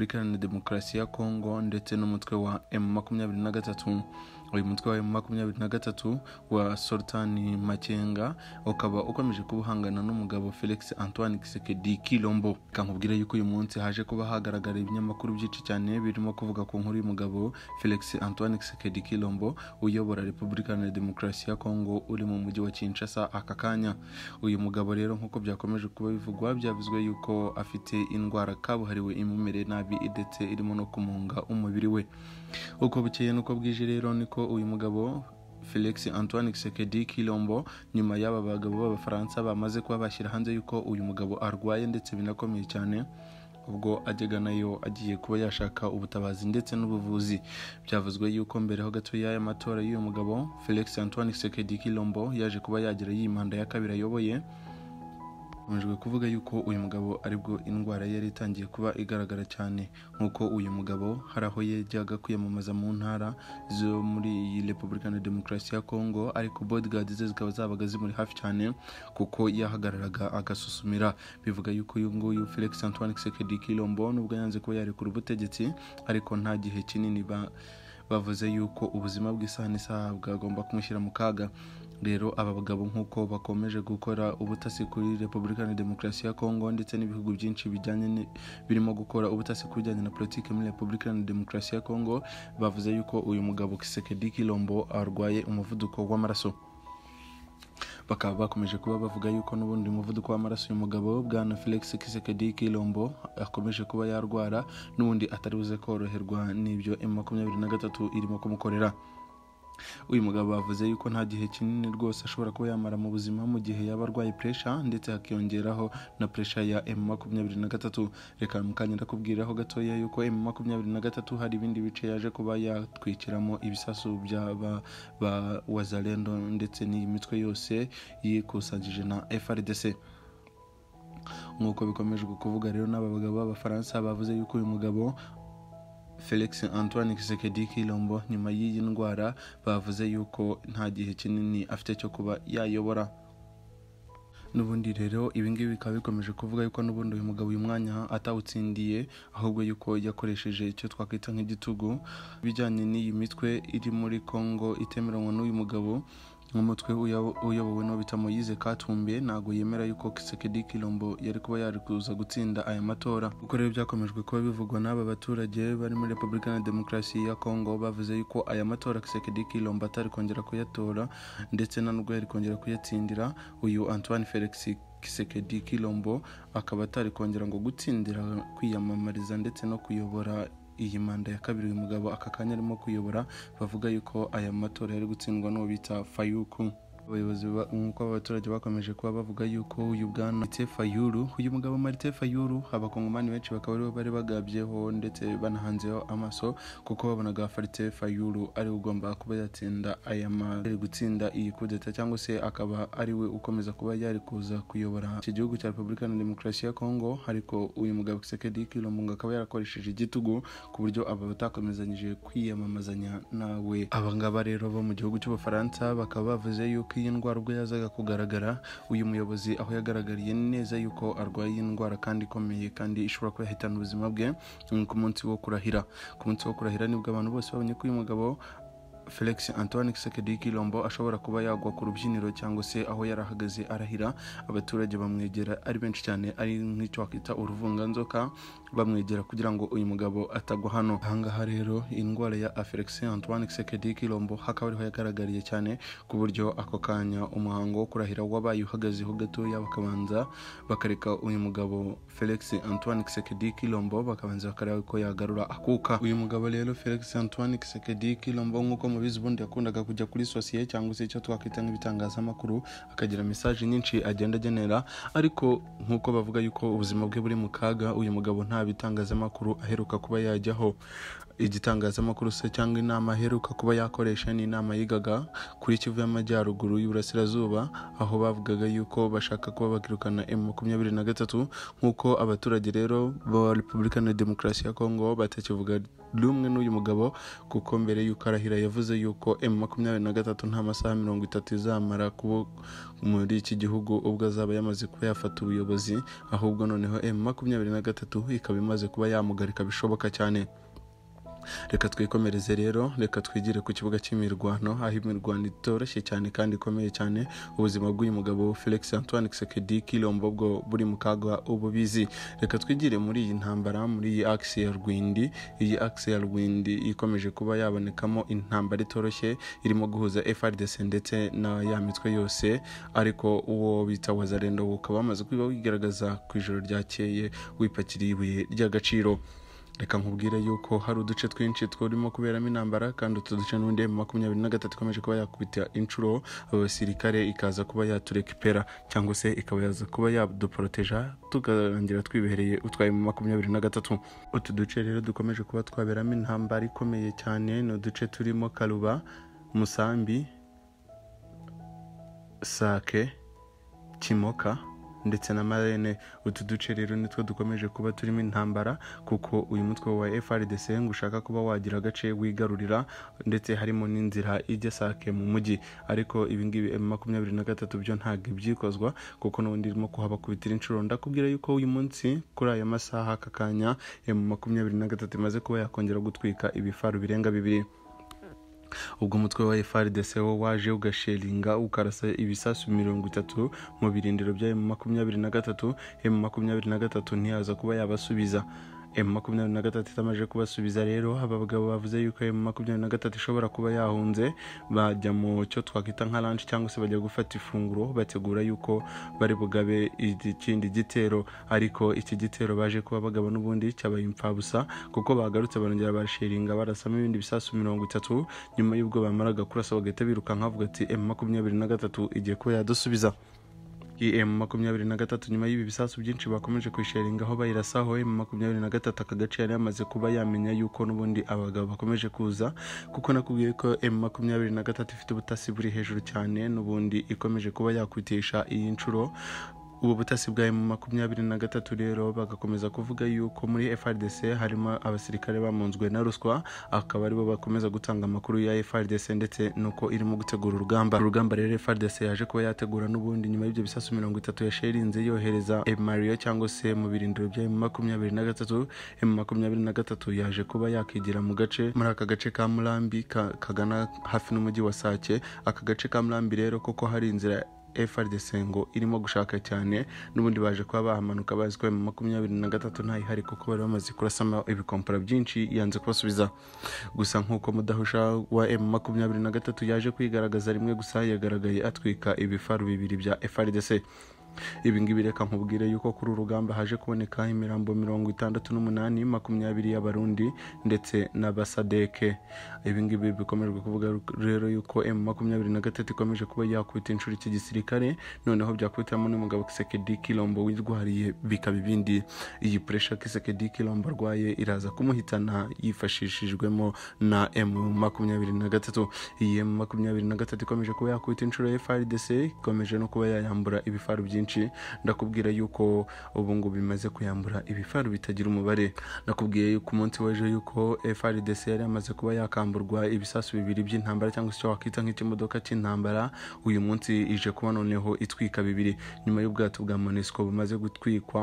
repubulika iharanira demokarasi ya kongo ndetse n'umutwe wa M makumyabiri na gatatu uyu mutwe wayo makumyabiri na gatatu wa sultani makenga ukaba ukomeje kuba uhangana n'umugabo felix antoine kisekedi kilombo kankubwira yuko uyu munsi haje kuba hagaragara ibinyamakuru byinshi cyane birimo kuvuga ku nkuru y'umugabo felix antoine kisekedi kilombo uyobora repubulika ya demokarasi ya kongo uri mu mujyi wa kinshasa aka kanya uyu mugabo rero nk'uko byakomeje kuba bivugwa byavuzwe yuko afite indwara kabuhariwe imumere nabi ndetse irimo no kumunga umubiri we uko bukeye n'uko bwije rero niko ko uyu mugabo felix antoine gisekedi kilombo nyuma y'aba bagabo b'abafaransa bamaze kuba bashyira hanze y'uko uyu mugabo arwaye ndetse binakomeye cyane ubwo ajyaga nayo agiye kuba yashaka ubutabazi ndetse n'ubuvuzi byavuzwe yuko mbere ho gato y'aya matora y'uyu mugabo felix antoine gisekedi kilombo yaje kuba yagera yimanda ya kabiri ayoboye hakomejwe kuvuga yuko uyu mugabo aribwo indwara yari itangiye kuba igaragara cyane nk'uko uyu mugabo hari aho yajyaga kwiyamamaza mu ntara zo muri iyi repubulika na demokarasi ya kongo ariko bodyguard ze zikaba zabaga zimuri hafi cyane kuko yahagararaga agasusumira bivuga yuko uyu nguyu felix antoine kisekedi kilombo nubwo yanze kuba yarekura ubutegetsi ariko nta gihe kinini bavuze yuko ubuzima bw'isaha n'isaha bwagomba kumushyira mu kaga rero aba bagabo nk'uko bakomeje gukora ubutasi kuri repubulika na demokarasi ya kongo ndetse n'ibihugu byinshi bijyanye birimo gukora ubutasi ku bijyanye na politiki muri repubulika na demokarasi ya kongo bavuze yuko uyu mugabo kisekedi kilombo arwaye umuvuduko w'amaraso bakaba bakomeje kuba bavuga yuko n'ubundi umuvuduko w'amaraso uyu mugabo bwana felix kisekedi kilombo akomeje kuba yarwara n'ubundi atari buze koroherwa n'ibyo m makumyabiri na gatatu irimo kumukorera uyu mugabo bavuze yuko nta gihe kinini rwose ashobora kuba yamara mu buzima mu gihe yaba arwaye puresha ndetse hakiyongeraho na puresha ya emu makumyabiri na gatatu reka mukanya ndakubwiraho gatoya yuko emu makumyabiri na gatatu hari ibindi bice yaje kuba yatwikiramo ibisasu by'aba ba wazalendo ndetse n'iyi mitwe yose yikusanyije na frdc nk'uko bikomeje kuvuga rero n'aba bagabo b'abafaransa bavuze yuko uyu mugabo felix antoine kisekedi kilombo nyuma y'iyi ndwara bavuze yuko nta gihe kinini afite cyo kuba yayobora n'ubundi rero ibingibi bikaba bikomeje kuvuga yuko n'ubundi uyu mugabo uyu mwanya atawutsindiye ahubwo yuko yakoresheje icyo twakwita nk'igitugu bijyanye n'iyi mitwe iri muri congo itemeranywa n'uyu mugabo nk'umutwe uyobowe n'uwo bita moyize katumbiye ntabwo yemera yuko kisekedi kilombo yari kuba yari kuza gutsinda aya matora kuko rero byakomejwe kuba bivugwa n'aba baturage bari muri repubulika na demokarasi ya kongo bavuze yuko aya matora kisekedi kilombo atari kongera kuyatora ndetse nta nubwo yari kongera kuyatsindira uyu antoine felix kisekedi kilombo akaba atari kongera ngo gutsindira kwiyamamariza ndetse no kuyobora iyi manda ya kabiri uyu mugabo aka kanya arimo kuyobora bavuga yuko aya matora yari gutsindwa n'uwo bita fayuku abayobozi nk'uko abaturage bakomeje kuba bavuga yuko uyu bwana Martin Fayulu uyu mugabo Martin Fayulu abakongomani benshi bakaba aribo bari bagabyeho ndetse banahanzeho amaso kuko babonaga Martin Fayulu ari ugomba kuba yatsinda aya ari gutsinda iyi kudeta cyangwa se akaba ari we ukomeza kuba yari kuza kuyobora iki gihugu cya Repubulika na Demokarasi ya Kongo ariko uyu mugabo Tshisekedi Kilombo akaba yarakoresheje igitugu ku buryo aba batakomezanyije kwiyamamazanya nawe abangaba rero bo mu gihugu cy'ubufaransa bakaba bavuze yuko iyi ndwara ubwo yazaga kugaragara uyu muyobozi aho yagaragariye neza yuko arwaye iyi ndwara kandi ikomeye kandi ishobora kuba yahitana ubuzima bwe ku munsi wo kurahira ku munsi wo kurahira nibwo abantu bose babonye ko uyu mugabo felix antoine Kisekedi Kilombo ashobora kuba yagwa ku rubyiniro cyangwa se aho yarahagaze arahira abaturage bamwegera ari benshi cyane ari nk'icyo wakita uruvunganzoka bamwegera kugira ngo uyu mugabo atagwa hano ahangaha rero indwara ya felix antoine Kisekedi Kilombo hakaba ariho yagaragariye cyane ku buryo ako kanya umuhango wo kurahira wabaye uhagazeho gatoya bakabanza bakareka uyu mugabo felix antoine Kisekedi Kilombo bakabanza bakareba ko yagarura akuka uyu mugabo rero felix antoine Kisekedi Kilombo nk'uko mu Maurice ubundi yakundaga kujya kuri sosiye cyangwa se icyo twakwita nk'ibitangazamakuru akagira mesaje nyinshi agenda agenera ariko nk'uko bavuga yuko ubuzima bwe buri mu kaga uyu mugabo nta bitangazamakuru aheruka kuba yajyaho igitangazamakuru se cyangwa inama aheruka kuba yakoresha ni inama yigaga kuri kivu y'amajyaruguru y'uburasirazuba aho bavugaga yuko bashaka kuba bakirukana emu makumyabiri na gatatu nk'uko abaturage rero ba repubulika na demokarasi ya kongo batakivuga rumwe n'uyu mugabo kuko mbere y'uko arahira yavuze yuko emu makumyabiri na gatatu nta masaha mirongo itatu izamara kuba muri iki gihugu ubwo azaba yamaze kuba yafata ubuyobozi ahubwo noneho emu makumyabiri na gatatu ikaba imaze kuba yamugarika bishoboka cyane reka twikomereze rero reka twigire ku kibuga cy'imirwano aho imirwano itoroshye cyane kandi ikomeye cyane ubuzima bw'uyu mugabo felix antoine kisekedi kilombo bwo buri mu kaga ububizi reka twigire muri iyi ntambara muri iyi akisi ya rwindi iyi akisi ya rwindi ikomeje kuba yabonekamo intambara itoroshye irimo guhuza frdc ndetse na ya mitwe yose ariko uwo bita wazarendo ukaba wamaze kuba wigaragaza ku ijoro ryakeye wipakiriye ibuye ry'agaciro reka nkubwire yuko hari uduce twinshi turimo kuberamo intambara kandi utu duce n'ubundi mu makumyabiri na gatatu ikomeje kuba yakubita inshuro abasirikare ikaza kuba yatureka ipera cyangwa se ikaba yaza kuba yaduporoteja tukarangira twibereye utwaye mu makumyabiri na gatatu utu duce rero dukomeje kuba twaberamo intambara ikomeye cyane ni uduce turimo karuba musambi sake kimoka ndetse na marene utu duce rero nitwo dukomeje kuba turimo intambara kuko uyu mutwe wa FRDC ngo ushaka kuba wagira agace wigarurira ndetse harimo n'inzira ijya sake mu mujyi ariko ibingibi eh, makumyabiri na gatatu byo ntabwo ibyikozwa kuko n'ubundi irimo kuhabakubitira inshuro ndakubwira yuko uyu munsi kuri aya masaha aka kanya eh, mu makumyabiri na gatatu imaze kuba yakongera gutwika ibifaru birenga bibiri ubwo umutwe wa frdc wo waje ugashelinga ukarasa ibisasu mirongo itatu mu birindiro bya emu makumyabiri na gatatu emu makumyabiri na gatatu ntiyaza kuba yabasubiza emu makumyabiri na gatatu itamaze kubasubiza rero aba bagabo bavuze yuko emu makumyabiri na gatatu ishobora kuba yahunze bajya mu cyo twakwita nka lanshi cyangwa se bajya gufata ifunguro bategura yuko bari bugabe ikindi gitero ariko iki gitero baje kuba bagabo n'ubundi cyabaye imfabusa kuko bagarutse barongera barashiringa barasamo ibindi bisasu mirongo itatu nyuma y'ubwo bamaraga kurasa bagahita biruka n’kavuga ati emu makumyabiri na gatatu igiye kuba yadusubiza em makumyabiri na gatatu nyuma y'ibi bisasu byinshi bakomeje kuyisharinga aho bayirasaho em makumyabiri na gatatu aka gace yari yamaze kuba yamenya yuko n'ubundi abagabo bakomeje kuza kuko nakubwiye ko em makumyabiri na gatatu ifite ubutasi buri hejuru cyane n'ubundi ikomeje kuba yakwitisha iyi nshuro ubu butasi bwa emu makumyabiri na gatatu rero bagakomeza kuvuga yuko muri frdc harimo abasirikare bamunzwe na ruswa akaba aribo bakomeza gutanga amakuru ya frdc ndetse n'uko irimo gutegura urugamba urugamba rero frdc yaje kuba yategura n'ubundi nyuma y'ibyo bisasu mirongo itatu yasherinze yohereza emariyo cyangwa se mu birindiro bya emu makumyabiri na gatatu emu makumyabiri na gatatu yaje kuba yakigira mu gace muri aka gace ka murambi kagana hafi n'umujyi wa sake aka gace ka murambi rero koko hari inzira FRDC ngo irimo gushaka cyane n'ubundi baje kuba bahamanuka bazi ko mu makumyabiri na gatatu ntayihari kuko bari bamaze kurasamo ibikompara byinshi yanze kubasubiza gusa nk'uko mudahusha wa M makumyabiri na gatatu yaje kwigaragaza rimwe gusa yagaragaye atwika ibifaru bibiri bya FRDC Ibi ibingibi reka nkubwire yuko kuri urugamba haje kuboneka imirambo mirongo itandatu n'umunani makumyabiri y'abarundi ndetse n'abasadeke ibingibi bikomeje kuvuga rero yuko emu makumyabiri na gatatu ikomeje kuba yakubita inshuro iki gisirikare noneho byakubitiramo n'umugabo kisekedi kilombo wirwariye bikaba ibindi iyi puresha kisekedi kilombo arwaye iraza kumuhitana yifashishijwemo na emu makumyabiri na gatatu iyi emu makumyabiri na gatatu ikomeje kuba yakubita inshuro ya frdc ikomeje no kuba yayambura ibifaru byinshi byinshi ndakubwira yuko ubu ngubu bimaze kuyambura ibifaru bitagira umubare nakubwiye ku munsi w'ejo yuko frdc yari yamaze kuba yakamburwa ibisasu bibiri by'intambara cyangwa se icyo wakita nk'ikimodoka cy'intambara uyu munsi ije kuba noneho itwika bibiri nyuma y'ubwato bwa monesco bumaze gutwikwa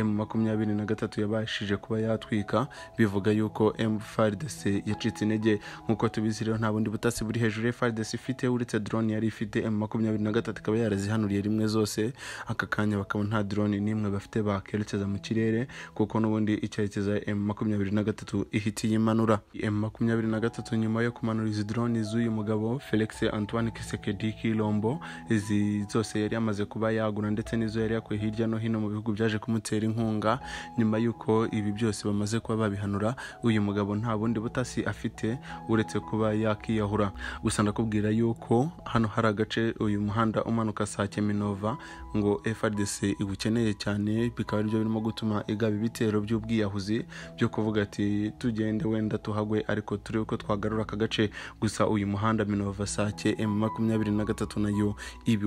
m makumyabiri na gatatu yabashije kuba yatwika bivuga yuko m faridesi yacitse intege nk'uko tubizi rero nta bundi butasi buri hejuru ya faridesi ifite uretse drone yari ifite m makumyabiri na gatatu ikaba yarazihanuriye rimwe zose aka kanya bakaba nta drone n'imwe bafite bakerekeza mu kirere kuko n'ubundi icyerekezo m makumyabiri na gatatu ihitiye imanura m makumyabiri na gatatu nyuma yo kumanura izi drone z'uyu mugabo felix antoine kisekediki lombo izi zose yari yamaze kuba yagura ndetse n'izo yari yakuye hirya no hino mu bihugu byaje kumutera kubatera inkunga nyuma y'uko ibi byose bamaze kuba babihanura uyu mugabo nta bundi butasi afite uretse kuba yakiyahura gusa ndakubwira yuko hano hari agace uyu muhanda umanuka saa keminova ngo FRDC igukeneye cyane bikaba aribyo birimo gutuma igaba ibitero by'ubwiyahuzi byo kuvuga ati tugende wenda tuhagwe ariko turi ko twagarura aka gace gusa uyu muhanda minova sake emu makumyabiri na gatatu nayo ibi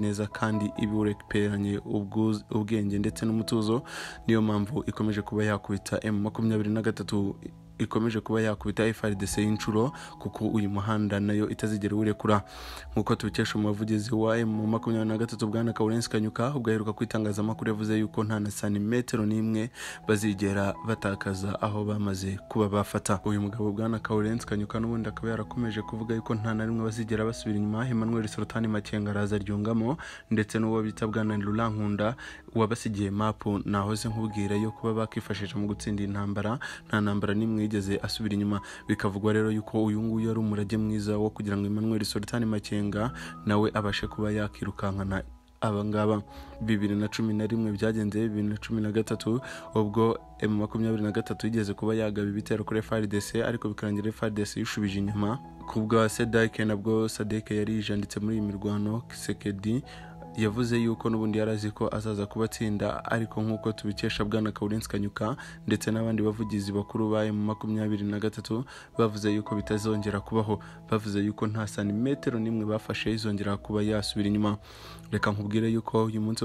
neza kandi ibi ureperanye ubwenge ndetse n'umutuzo igituzo niyo mpamvu ikomeje kuba yakubita emu makumyabiri na gatatu ikomeje kuba yakubita FARDC y'inshuro kuko uyu muhanda nayo itazigera urekura nk'uko tubikesha umuvugizi wa mu makumyabiri na gatatu bwana Kaurence Kanyuka ubwo aheruka kwitangazamakuru yavuze yuko nta na santimetero n'imwe bazigera batakaza aho bamaze kuba bafata uyu mugabo bwana Kaurence Kanyuka n'ubundi akaba yarakomeje kuvuga yuko nta na rimwe bazigera basubira inyuma Emmanuel Sultani Makenga araza ryungamo ndetse n'uwo bita bwana Lula Nkunda wabasigiye mapu nahoze nkubwira yo kuba bakifashisha mu gutsinda intambara nta ntambara n'imwe ntiyigeze asubira inyuma bikavugwa rero yuko uyu nguyu ari umurage mwiza wo kugira ngo Emmanuel Sultani Makenga nawe abashe kuba yakirukankana abangaba bibiri na cumi na rimwe byagenze bibiri na cumi na gatatu ubwo emu makumyabiri na gatatu yigeze kuba yagaba ibitero kuri FRDC ariko bikarangira FRDC yishubije inyuma ku bwa sedake nabwo sadeke yari yijanditse muri iyi mirwano kisekedi yavuze yuko n'ubundi yari azi ko azaza kubatsinda ariko nk'uko tubikesha bwana Kawurensi Kanyuka ndetse n'abandi bavugizi bakuru ba mu makumyabiri na gatatu bavuze yuko bitazongera kubaho bavuze yuko nta santimetero n'imwe bafashe izongera kuba yasubira inyuma reka nkubwire yuko uyu munsi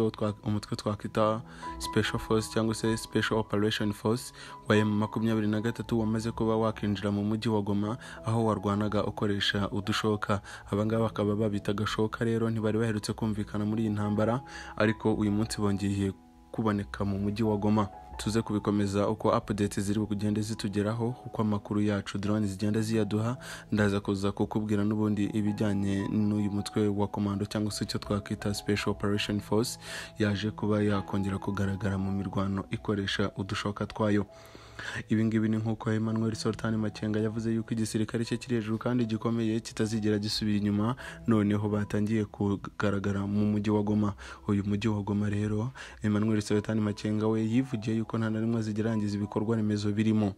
umutwe twakwita special force cyangwa se special operation force bayama makumyabiri na gatatu wamaze kuba wakinjira mu mujyi wa goma aho warwanaga ukoresha udushoka abangaba bakaba babita agashoka rero ntibari baherutse kumvikana muri iyi ntambara ariko uyu munsi bongeye kuboneka mu mujyi wa goma tuze kubikomeza uko update ziri kugenda zitugeraho uko amakuru yacu drone zigenda ziyaduha ndaza kuza kukubwira n'ubundi ibijyanye n'uyu mutwe wa komando cyangwa se icyo twakwita special operation force yaje kuba yakongera kugaragara mu mirwano ikoresha udushoka twayo ibi ngibi ni nk'uko Emmanuel Sultan Makenga yavuze yuko igisirikare cye kiri hejuru kandi gikomeye kitazigera gisubira inyuma noneho batangiye kugaragara mu mujyi wa Goma uyu mujyi wa Goma rero Emmanuel Sultan Makenga we yivugiye yuko nta na rimwe azigerangiza ibikorwa remezo birimo